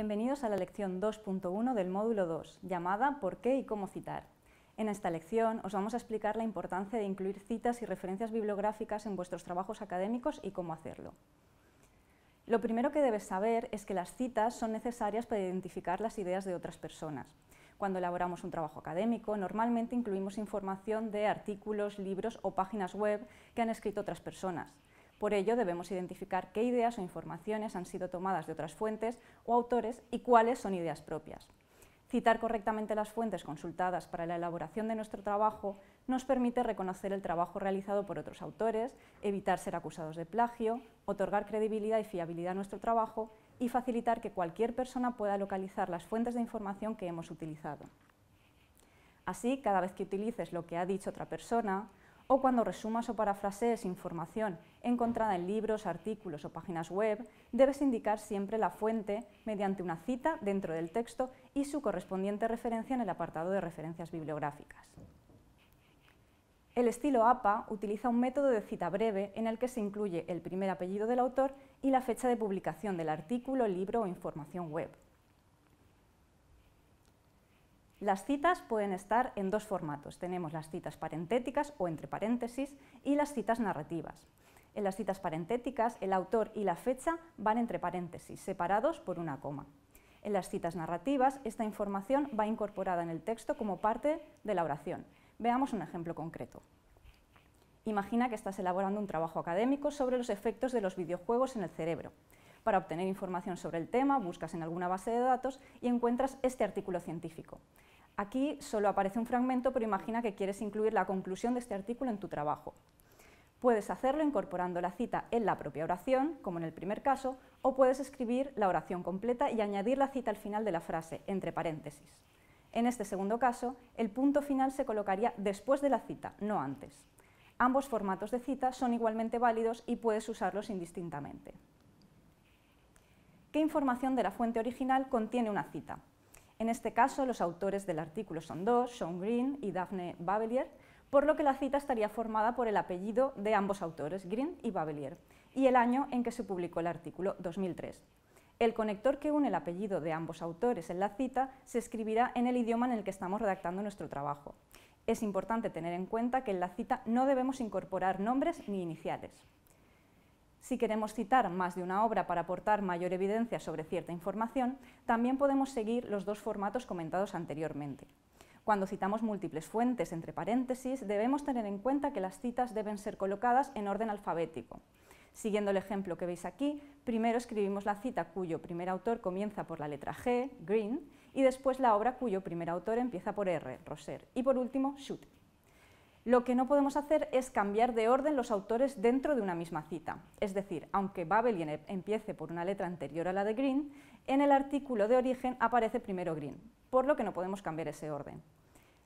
Bienvenidos a la lección 2.1 del módulo 2, llamada ¿Por qué y cómo citar? En esta lección os vamos a explicar la importancia de incluir citas y referencias bibliográficas en vuestros trabajos académicos y cómo hacerlo. Lo primero que debes saber es que las citas son necesarias para identificar las ideas de otras personas. Cuando elaboramos un trabajo académico, normalmente incluimos información de artículos, libros o páginas web que han escrito otras personas. Por ello, debemos identificar qué ideas o informaciones han sido tomadas de otras fuentes o autores y cuáles son ideas propias. Citar correctamente las fuentes consultadas para la elaboración de nuestro trabajo nos permite reconocer el trabajo realizado por otros autores, evitar ser acusados de plagio, otorgar credibilidad y fiabilidad a nuestro trabajo y facilitar que cualquier persona pueda localizar las fuentes de información que hemos utilizado. Así, cada vez que utilices lo que ha dicho otra persona, o cuando resumas o parafrasees información encontrada en libros, artículos o páginas web, debes indicar siempre la fuente mediante una cita dentro del texto y su correspondiente referencia en el apartado de referencias bibliográficas. El estilo APA utiliza un método de cita breve en el que se incluye el primer apellido del autor y la fecha de publicación del artículo, libro o información web. Las citas pueden estar en dos formatos. Tenemos las citas parentéticas o entre paréntesis y las citas narrativas. En las citas parentéticas, el autor y la fecha van entre paréntesis, separados por una coma. En las citas narrativas, esta información va incorporada en el texto como parte de la oración. Veamos un ejemplo concreto. Imagina que estás elaborando un trabajo académico sobre los efectos de los videojuegos en el cerebro para obtener información sobre el tema, buscas en alguna base de datos y encuentras este artículo científico. Aquí solo aparece un fragmento, pero imagina que quieres incluir la conclusión de este artículo en tu trabajo. Puedes hacerlo incorporando la cita en la propia oración, como en el primer caso, o puedes escribir la oración completa y añadir la cita al final de la frase, entre paréntesis. En este segundo caso, el punto final se colocaría después de la cita, no antes. Ambos formatos de cita son igualmente válidos y puedes usarlos indistintamente qué información de la fuente original contiene una cita. En este caso, los autores del artículo son dos, Sean Green y Daphne Babelier, por lo que la cita estaría formada por el apellido de ambos autores, Green y Babelier, y el año en que se publicó el artículo, 2003. El conector que une el apellido de ambos autores en la cita se escribirá en el idioma en el que estamos redactando nuestro trabajo. Es importante tener en cuenta que en la cita no debemos incorporar nombres ni iniciales. Si queremos citar más de una obra para aportar mayor evidencia sobre cierta información, también podemos seguir los dos formatos comentados anteriormente. Cuando citamos múltiples fuentes entre paréntesis, debemos tener en cuenta que las citas deben ser colocadas en orden alfabético. Siguiendo el ejemplo que veis aquí, primero escribimos la cita cuyo primer autor comienza por la letra G, Green, y después la obra cuyo primer autor empieza por R, Roser, y por último, shoot. Lo que no podemos hacer es cambiar de orden los autores dentro de una misma cita. Es decir, aunque Babel e-, empiece por una letra anterior a la de Green, en el artículo de origen aparece primero Green, por lo que no podemos cambiar ese orden.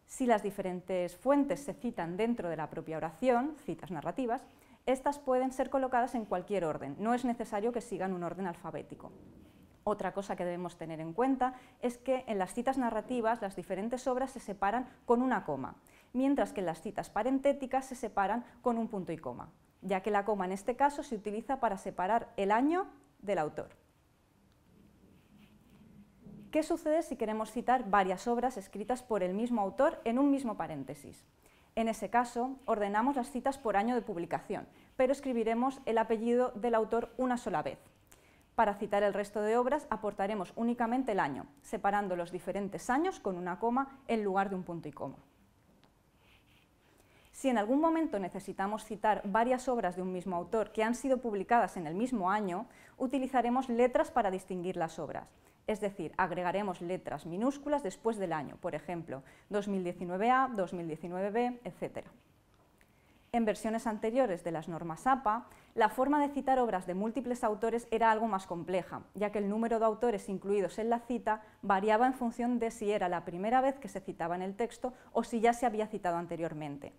Si las diferentes fuentes se citan dentro de la propia oración, citas narrativas, estas pueden ser colocadas en cualquier orden, no es necesario que sigan un orden alfabético. Otra cosa que debemos tener en cuenta es que en las citas narrativas las diferentes obras se separan con una coma mientras que las citas parentéticas se separan con un punto y coma, ya que la coma en este caso se utiliza para separar el año del autor. ¿Qué sucede si queremos citar varias obras escritas por el mismo autor en un mismo paréntesis? En ese caso, ordenamos las citas por año de publicación, pero escribiremos el apellido del autor una sola vez. Para citar el resto de obras aportaremos únicamente el año, separando los diferentes años con una coma en lugar de un punto y coma. Si en algún momento necesitamos citar varias obras de un mismo autor que han sido publicadas en el mismo año, utilizaremos letras para distinguir las obras. Es decir, agregaremos letras minúsculas después del año, por ejemplo, 2019A, 2019B, etc. En versiones anteriores de las normas APA, la forma de citar obras de múltiples autores era algo más compleja, ya que el número de autores incluidos en la cita variaba en función de si era la primera vez que se citaba en el texto o si ya se había citado anteriormente.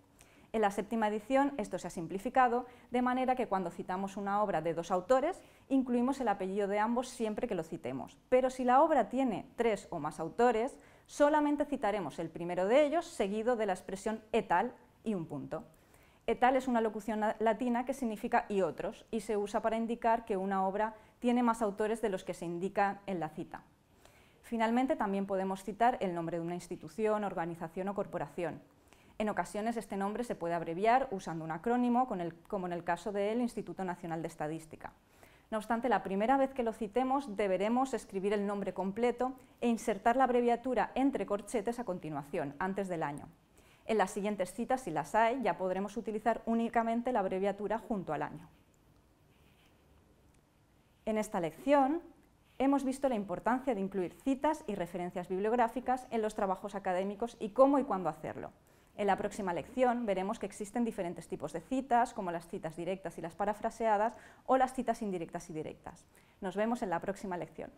En la séptima edición esto se ha simplificado, de manera que cuando citamos una obra de dos autores, incluimos el apellido de ambos siempre que lo citemos. Pero si la obra tiene tres o más autores, solamente citaremos el primero de ellos, seguido de la expresión etal y un punto. Etal es una locución latina que significa y otros, y se usa para indicar que una obra tiene más autores de los que se indican en la cita. Finalmente, también podemos citar el nombre de una institución, organización o corporación. En ocasiones este nombre se puede abreviar usando un acrónimo, como en el caso del Instituto Nacional de Estadística. No obstante, la primera vez que lo citemos deberemos escribir el nombre completo e insertar la abreviatura entre corchetes a continuación, antes del año. En las siguientes citas, si las hay, ya podremos utilizar únicamente la abreviatura junto al año. En esta lección hemos visto la importancia de incluir citas y referencias bibliográficas en los trabajos académicos y cómo y cuándo hacerlo. En la próxima lección veremos que existen diferentes tipos de citas, como las citas directas y las parafraseadas, o las citas indirectas y directas. Nos vemos en la próxima lección.